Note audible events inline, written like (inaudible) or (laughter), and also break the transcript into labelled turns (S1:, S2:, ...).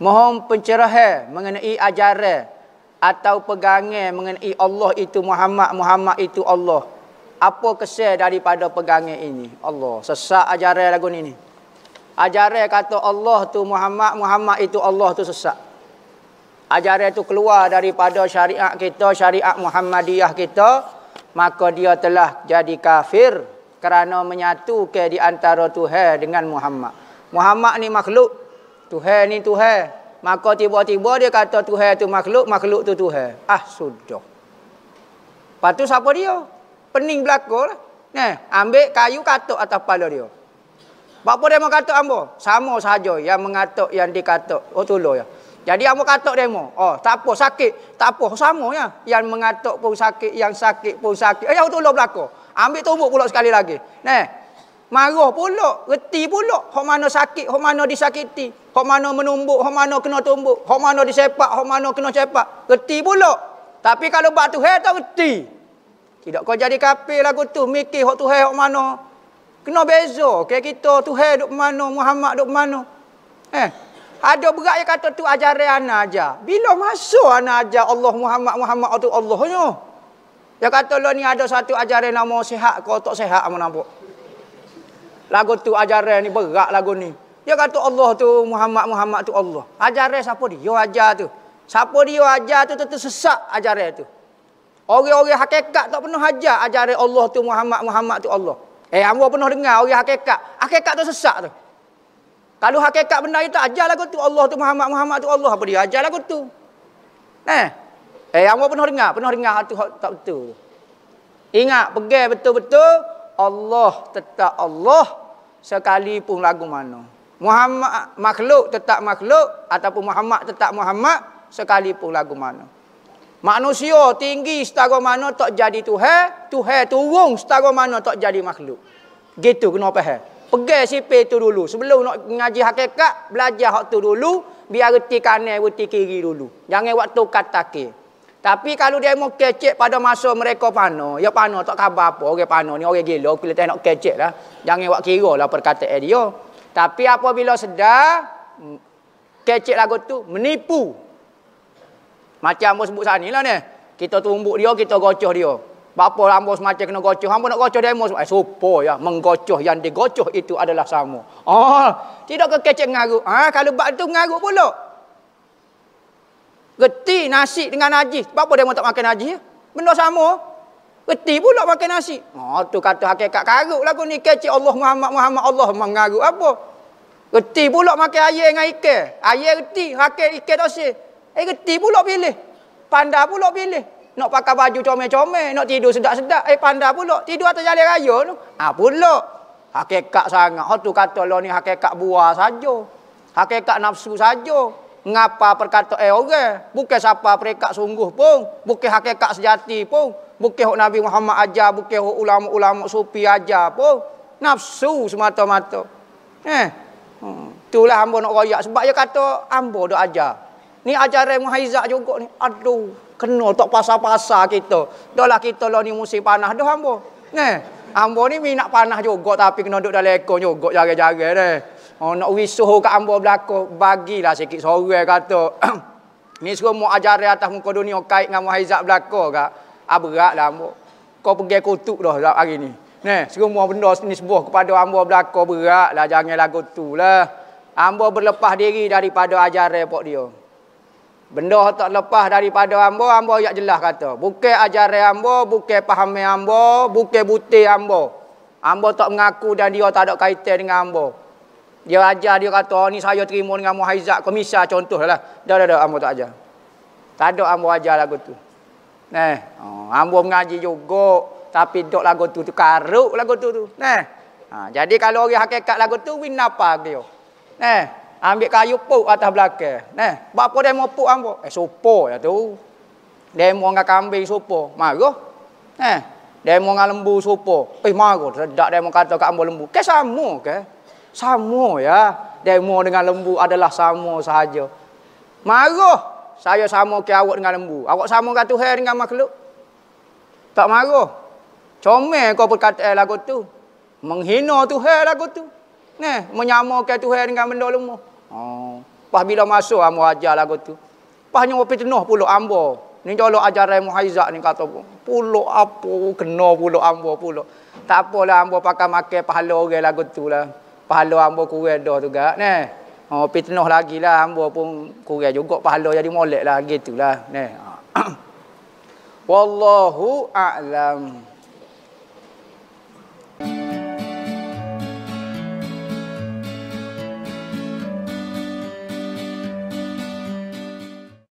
S1: mohon pencerahan mengenai ajaran atau pegangan mengenai Allah itu Muhammad Muhammad itu Allah apa kesan daripada pegangan ini Allah sesat ajaran lagu ini ajaran kata Allah tu Muhammad Muhammad itu Allah tu sesat ajaran tu keluar daripada syariat kita syariat Muhammadiyah kita maka dia telah jadi kafir kerana menyatu ke di antara Tuhan dengan Muhammad Muhammad ni makhluk Tuhan ni Tuhan. Maka tiba-tiba dia kata Tuhan tu makhluk, makhluk tu Tuhan. Ah, sudah. Lepas tu siapa dia? Pening belakang lah. Nah, ambil kayu katuk atas kepala dia. Bapa dia mau katuk ambo? Sama saja yang mengatuk yang dikatuk. Oh tolong ya. Jadi ambo katuk mau? Oh, tak apa sakit. Tak apa sama ya. Yang mengatuk pun sakit, yang sakit pun sakit. Eh, ya tolong belako. Ambil tumbuk pula sekali lagi. Nah, Marah pulak, reti pulak. Hak mana sakit, hak mana disakiti. Hak mana menumbuk, hak mana kena tumbuk. Hak mana disepak, hak mana kena sepak. Reti pulak. Tapi kalau buat Tuhan tak reti. Tidak kau jadi kapil lagu tu. Mikir hak Tuhan hak mana. Kena beza. Okay, kita Tuhan duk mana, Muhammad duk mana. Eh. Ada berat yang kata tu ajaran anak aja. Bila masa anak aja Allah Muhammad Muhammad tu Allahnya. Dia kata lo ni ada satu ajaran nama sihat kau tak sihat apa nampak lagu tu ajaran ni berat lagu ni. Dia kata Allah tu Muhammad Muhammad tu Allah. Ajaran siapa dia? Yo ajar tu. Siapa dia ajar tu tentu sesak ajaran tu. Orang-orang hakikat tak pernah ajar ajaran Allah tu Muhammad Muhammad tu Allah. Eh hamba pernah dengar orang hakikat. Hakikat tu sesak tu. Kalau hakikat benar itu ajar lagu tu Allah tu Muhammad Muhammad tu Allah apa dia ajar lagu tu. Eh. Eh hamba pernah dengar, pernah dengar tu tak betul. Ingat pegang betul-betul Allah tetap Allah sekalipun lagu mana. Muhammad makhluk tetap makhluk ataupun Muhammad tetap Muhammad sekalipun lagu mana. Manusia tinggi setara mana tak jadi Tuhan, Tuhan turun setara mana tak jadi makhluk. Gitu kena faham. Pegang sipil tu dulu sebelum nak ngaji hakikat, belajar hak tu dulu biar reti kanan, reti kiri dulu. Jangan waktu katakil. Tapi kalau dia mau kecek pada masa mereka pano, ya pano tak khabar apa orang okay, pano ni orang gila kita tak nak kecek lah. Jangan buat kira lah perkataan dia. Tapi apabila sedar kecek lagu tu menipu. Macam hamba sebut sana lah ni. Kita tumbuk dia, kita gocoh dia. Bapa hamba semacam kena gocoh, hamba nak gocoh demo sebab eh, supo ya menggocoh yang digocoh itu adalah sama. Oh, tidak ke kecek ngaruk? Ah, ha, kalau bab tu ngaruk pula. Reti nasi dengan najis. Sebab apa dia tak makan najis? Ya? Benda sama. Reti pula makan nasi. Oh, tu kata hakikat karut lah. ni kecil Allah Muhammad Muhammad Allah mengarut apa? Reti pula makan air dengan ikan. Air reti. Hakikat ikan tak sih. Eh, reti pula pilih. Pandai pula pilih. Nak pakai baju comel-comel. Nak tidur sedap-sedap. Eh, pandai pula. Tidur atas jalan raya tu. Ha, pula. Hakikat sangat. Oh, tu kata lah ni hakikat buah saja. Hakikat nafsu saja ngapa perkata eh orang okay. bukan siapa perekat sungguh pun bukan hakikat sejati pun bukan hak Nabi Muhammad aja, bukan hak ulama-ulama sufi aja pun nafsu semata-mata eh hmm. itulah hamba nak royak sebab dia kata hamba dok ajar ni ajaran Muhaizah juga ni aduh kena tak pasal-pasal kita dahlah kita lah ni musim panah dah hamba eh hamba ni minat panah juga tapi kena duduk dalam ekor juga jari-jari deh Oh, nak wisuh kat hamba berlaku, bagilah sikit sorang kata. (clears throat) Ni suruh mu ajari atas muka dunia kait dengan muhaizat belako kak. Ah, beratlah hamba. Kau pergi kutuk dah hari ni. Ne, semua benda ni sebuah kepada hamba belako beratlah. Jangan lagu tu lah. berlepas diri daripada ajaran pok dia. Benda tak lepas daripada hamba, hamba yang jelas kata. Bukan ajaran hamba, bukan pahamnya hamba, bukan buti hamba. Hamba tak mengaku dan dia tak ada kaitan dengan hamba. Dia ajar, dia kata, oh, ni saya terima dengan Muhaizat, komisar contoh lah. Dah, dah, dah, ambo tak ajar. Tak ada ambo ajar lagu tu. neh oh, ambo mengaji juga, tapi dok lagu tu tu karuk lagu tu tu. Nah. Ha, jadi kalau orang hakikat lagu tu win apa dia? Neh ambil kayu puk atas belakang. neh berapa dia mau puk ambo? Eh, sopo ya lah tu. Dia mau dengan kambing sopo, marah. neh dia mau dengan lembu sopo. Eh, marah. Sedak dia mau kata kat ambo lembu. Kesamu ke? Okay? Sama ya. Demo dengan lembu adalah sama sahaja. Marah saya sama ke awak dengan lembu. Awak sama dengan Tuhan dengan makhluk. Tak marah. Comel kau perkataan lagu tu. Menghina Tuhan lagu tu. Ne, menyamakan Tuhan dengan benda lemah. Oh. bila masuk amu ajar lagu tu. Pas nyawa pitenuh pulak ambo. Ni jolok ajaran Muhaizat ni kata pun. Pulak apa, kena pulak ambo pulak. Tak apalah ambo pakai makan pahala orang lagu tu lah pahala hamba kurang dah juga ne. Ha oh, pi tenuh lagilah hamba pun kurang juga pahala jadi molek lah gitulah ne. (clears throat) Wallahu a'lam.